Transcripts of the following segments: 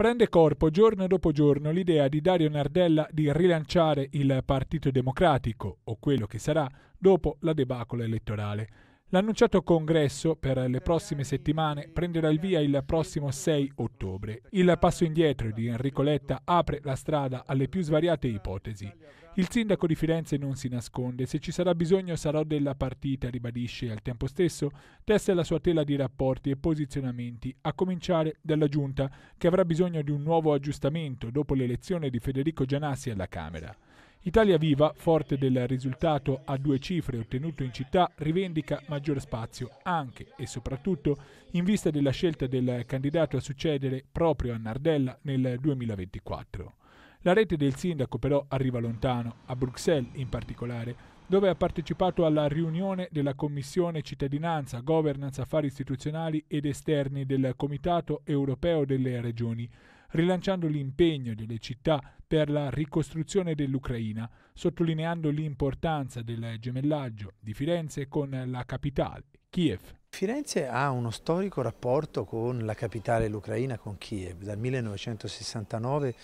prende corpo giorno dopo giorno l'idea di Dario Nardella di rilanciare il Partito Democratico, o quello che sarà, dopo la debacola elettorale. L'annunciato congresso per le prossime settimane prenderà il via il prossimo 6 ottobre. Il passo indietro di Enrico Letta apre la strada alle più svariate ipotesi. Il sindaco di Firenze non si nasconde, se ci sarà bisogno sarò della partita, ribadisce al tempo stesso, testa la sua tela di rapporti e posizionamenti, a cominciare dalla giunta che avrà bisogno di un nuovo aggiustamento dopo l'elezione di Federico Gianassi alla Camera. Italia Viva, forte del risultato a due cifre ottenuto in città, rivendica maggior spazio anche e soprattutto in vista della scelta del candidato a succedere proprio a Nardella nel 2024. La rete del sindaco però arriva lontano, a Bruxelles in particolare, dove ha partecipato alla riunione della Commissione Cittadinanza, Governance, Affari Istituzionali ed Esterni del Comitato Europeo delle Regioni, rilanciando l'impegno delle città per la ricostruzione dell'Ucraina, sottolineando l'importanza del gemellaggio di Firenze con la capitale, Kiev. Firenze ha uno storico rapporto con la capitale l'Ucraina, con Kiev. Dal 1969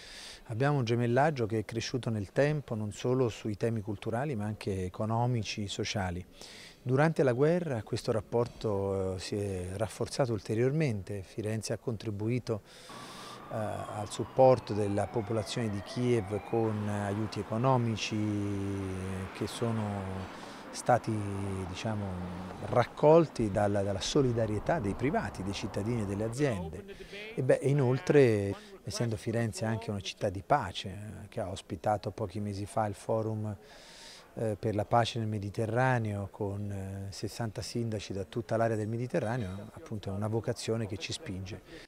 abbiamo un gemellaggio che è cresciuto nel tempo, non solo sui temi culturali ma anche economici, sociali. Durante la guerra questo rapporto eh, si è rafforzato ulteriormente, Firenze ha contribuito eh, al supporto della popolazione di Kiev con aiuti economici che sono stati diciamo, raccolti dalla, dalla, solidarietà dei privati, dei cittadini e delle aziende. E beh, inoltre, essendo Firenze anche una città di pace, eh, che ha ospitato pochi mesi fa il forum eh, per la pace nel Mediterraneo con 60 sindaci da tutta l'area del Mediterraneo, appunto è una vocazione che ci spinge.